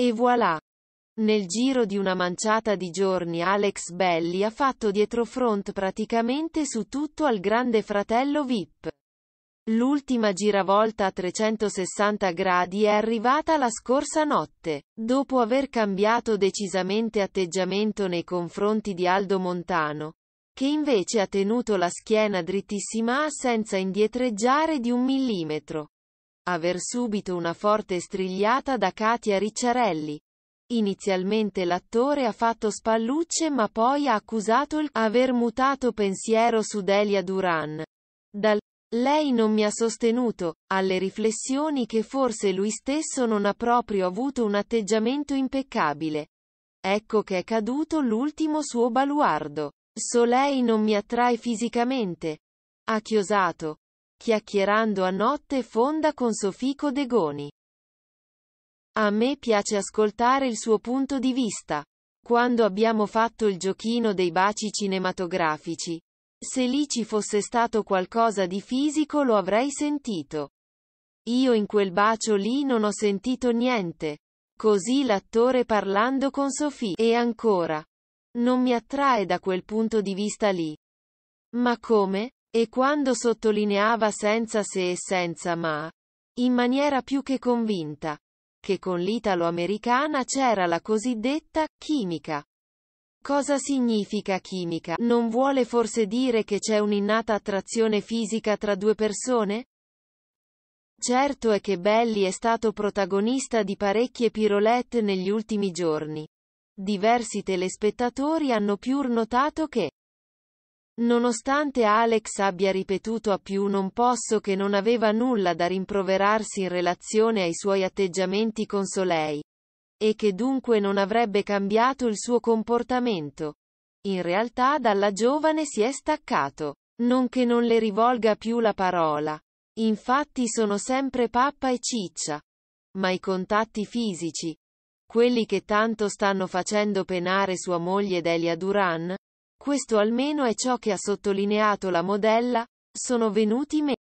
E voilà! Nel giro di una manciata di giorni Alex Belli ha fatto dietrofront praticamente su tutto al grande fratello VIP. L'ultima giravolta a 360 gradi è arrivata la scorsa notte, dopo aver cambiato decisamente atteggiamento nei confronti di Aldo Montano, che invece ha tenuto la schiena drittissima senza indietreggiare di un millimetro aver subito una forte strigliata da Katia Ricciarelli. Inizialmente l'attore ha fatto spallucce ma poi ha accusato il aver mutato pensiero su Delia Duran. Dal lei non mi ha sostenuto, alle riflessioni che forse lui stesso non ha proprio avuto un atteggiamento impeccabile. Ecco che è caduto l'ultimo suo baluardo. Solei non mi attrae fisicamente. Ha chiosato, Chiacchierando a notte fonda con Sofico Degoni. A me piace ascoltare il suo punto di vista. Quando abbiamo fatto il giochino dei baci cinematografici. Se lì ci fosse stato qualcosa di fisico lo avrei sentito. Io in quel bacio lì non ho sentito niente. Così l'attore parlando con Sofì E ancora. Non mi attrae da quel punto di vista lì. Ma come? E quando sottolineava senza se e senza ma, in maniera più che convinta, che con l'italo-americana c'era la cosiddetta chimica. Cosa significa chimica? Non vuole forse dire che c'è un'innata attrazione fisica tra due persone? Certo è che Belli è stato protagonista di parecchie pirolette negli ultimi giorni. Diversi telespettatori hanno pur notato che Nonostante Alex abbia ripetuto a più non posso che non aveva nulla da rimproverarsi in relazione ai suoi atteggiamenti con Soleil, e che dunque non avrebbe cambiato il suo comportamento. In realtà dalla giovane si è staccato, non che non le rivolga più la parola. Infatti sono sempre pappa e ciccia. Ma i contatti fisici, quelli che tanto stanno facendo penare sua moglie Delia Duran, questo almeno è ciò che ha sottolineato la modella, sono venuti me.